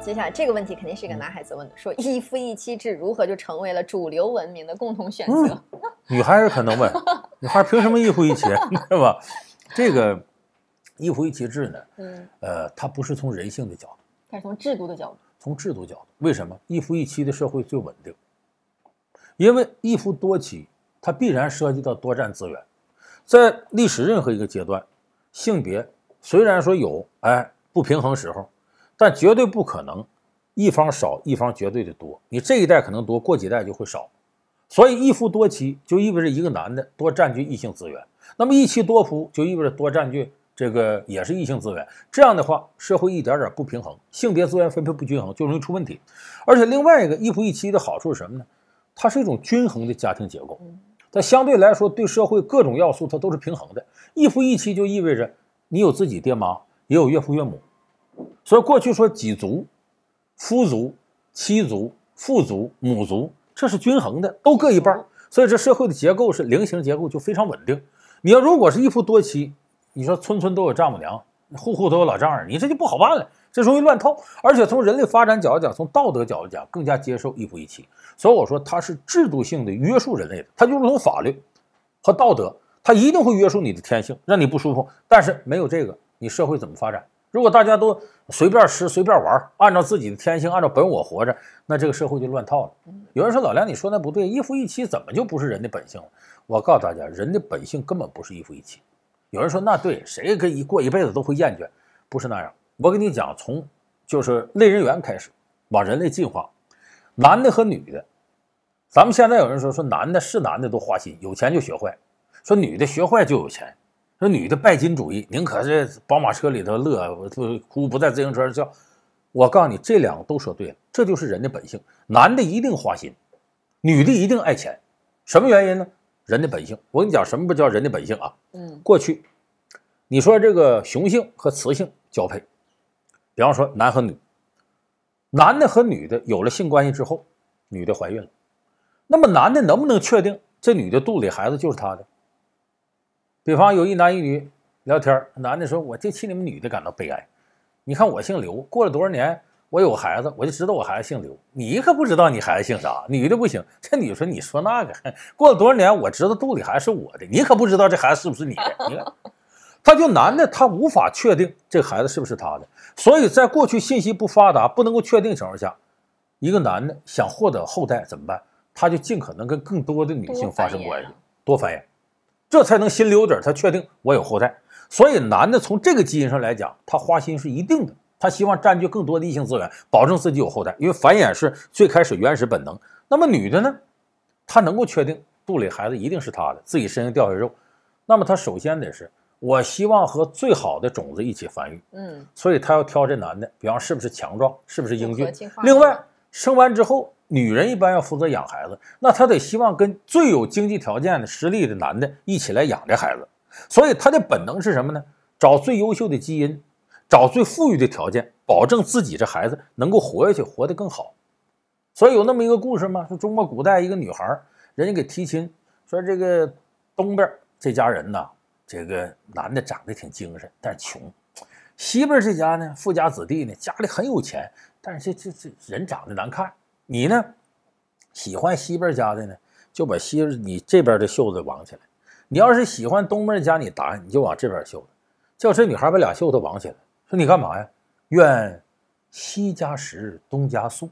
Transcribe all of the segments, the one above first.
接下来这个问题肯定是一个男孩子问的，说一夫一妻制如何就成为了主流文明的共同选择？女孩子可能问，女孩儿凭什么一夫一妻 是吧？这个一夫一妻制呢，呃，它不是从人性的角度，它是从制度的角度，从制度角度，为什么一夫一妻的社会最稳定？因为一夫多妻，它必然涉及到多占资源，在历史任何一个阶段，性别虽然说有哎不平衡时候。但绝对不可能，一方少一方绝对的多。你这一代可能多，过几代就会少。所以一夫多妻就意味着一个男的多占据异性资源，那么一妻多夫就意味着多占据这个也是异性资源。这样的话，社会一点点不平衡，性别资源分配不均衡就容易出问题。而且另外一个一夫一妻的好处是什么呢？它是一种均衡的家庭结构，它相对来说对社会各种要素它都是平衡的。一夫一妻就意味着你有自己爹妈，也有岳父岳母。所以过去说几族，夫族、妻族、父族、母族，这是均衡的，都各一半。所以这社会的结构是菱形结构，就非常稳定。你要如果是一夫多妻，你说村村都有丈母娘，户户都有老丈人，你这就不好办了，这容易乱套。而且从人类发展角度讲，从道德角度讲，更加接受一夫一妻。所以我说它是制度性的约束人类的，它就如同法律和道德，它一定会约束你的天性，让你不舒服。但是没有这个，你社会怎么发展？如果大家都随便吃、随便玩，按照自己的天性、按照本我活着，那这个社会就乱套了。有人说：“老梁，你说那不对，一夫一妻怎么就不是人的本性了？”我告诉大家，人的本性根本不是一夫一妻。有人说：“那对，谁跟一过一辈子都会厌倦，不是那样。”我跟你讲，从就是类人猿开始往人类进化，男的和女的，咱们现在有人说说男的是男的都花心，有钱就学坏；说女的学坏就有钱。那女的拜金主义，宁可这宝马车里头乐，不哭，不在自行车上叫。我告诉你，这两个都说对了，这就是人的本性。男的一定花心，女的一定爱钱，什么原因呢？人的本性。我跟你讲，什么不叫人的本性啊？嗯，过去你说这个雄性和雌性交配，比方说男和女，男的和女的有了性关系之后，女的怀孕了，那么男的能不能确定这女的肚里孩子就是他的？比方有一男一女聊天，男的说：“我就替你们女的感到悲哀，你看我姓刘，过了多少年，我有孩子，我就知道我孩子姓刘，你可不知道你孩子姓啥。”女的不行，这女说：“你说那个过了多少年，我知道肚里孩子是我的，你可不知道这孩子是不是你的。”你看，他就男的，他无法确定这孩子是不是他的，所以在过去信息不发达、不能够确定情况下，一个男的想获得后代怎么办？他就尽可能跟更多的女性发生关系，多繁衍。这才能心里有底，儿，他确定我有后代，所以男的从这个基因上来讲，他花心是一定的，他希望占据更多的异性资源，保证自己有后代，因为繁衍是最开始原始本能。那么女的呢，她能够确定肚里孩子一定是她的，自己身上掉下肉，那么她首先得是我希望和最好的种子一起繁育，嗯，所以她要挑这男的，比方是不是强壮，是不是英俊，另外。生完之后，女人一般要负责养孩子，那她得希望跟最有经济条件的、实力的男的一起来养这孩子，所以她的本能是什么呢？找最优秀的基因，找最富裕的条件，保证自己这孩子能够活下去，活得更好。所以有那么一个故事吗？说中国古代一个女孩，人家给提亲，说这个东边这家人呐，这个男的长得挺精神，但是穷；西边这家呢，富家子弟呢，家里很有钱。但是这这这人长得难看，你呢？喜欢西边家的呢，就把西你这边的袖子绑起来；你要是喜欢东边家，你答你就往这边袖子叫这女孩把俩袖子绑起来，说你干嘛呀？愿西家食，东家宿。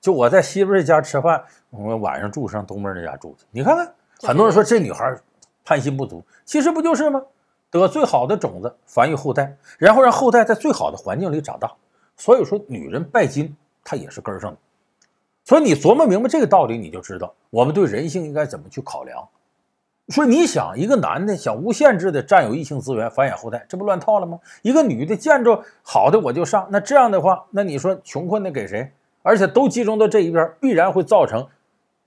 就我在西边家吃饭，我晚上住上东边那家住去。你看看，很多人说这女孩贪心不足，其实不就是吗？得最好的种子，繁育后代，然后让后代在最好的环境里长大。所以说，女人拜金，她也是根上的。所以你琢磨明白这个道理，你就知道我们对人性应该怎么去考量。说你想一个男的想无限制的占有异性资源繁衍后代，这不乱套了吗？一个女的见着好的我就上，那这样的话，那你说穷困的给谁？而且都集中到这一边，必然会造成。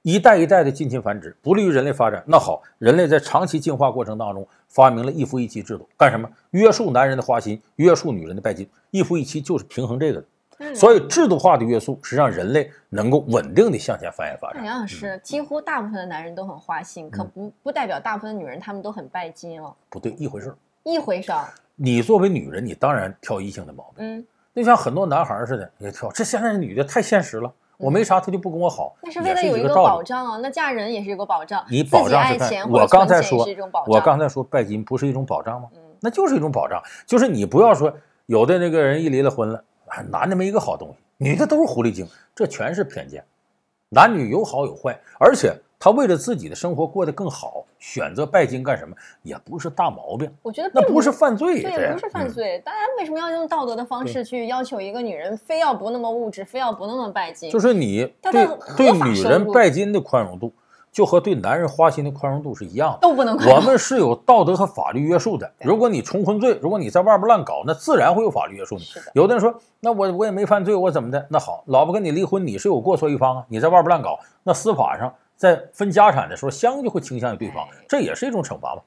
一代一代的近亲繁殖不利于人类发展。那好，人类在长期进化过程当中发明了一夫一妻制度，干什么？约束男人的花心，约束女人的拜金。一夫一妻就是平衡这个的。所以制度化的约束是让人类能够稳定的向前繁衍发展。杨老师，几乎大部分的男人都很花心，可不不代表大部分女人他们都很拜金哦。不对，一回事。一回事。你作为女人，你当然挑异性的毛病。嗯，就像很多男孩似的，也挑。这现在的女的太现实了。我没啥，他就不跟我好。那是为了有一个保障啊，那嫁人也是一个保障。你保障是钱，我刚才说，我刚才说拜金不是一种保障吗？那就是一种保障，就是你不要说有的那个人一离了婚了，男的没一个好东西，女的都是狐狸精，这全是偏见。男女有好有坏，而且。他为了自己的生活过得更好，选择拜金干什么也不是大毛病。我觉得那不是犯罪呀，对，不是犯罪。大家为什么要用道德的方式去要求一个女人非要不那么物质，非要不那么拜金？就是你对对女人拜金的宽容度，就和对男人花心的宽容度是一样的。都不能。我们是有道德和法律约束的。如果你重婚罪，如果你在外边乱搞，那自然会有法律约束你。有的人说，那我我也没犯罪，我怎么的？那好，老婆跟你离婚，你是有过错一方啊。你在外边乱搞，那司法上。在分家产的时候，相应就会倾向于对方，这也是一种惩罚嘛。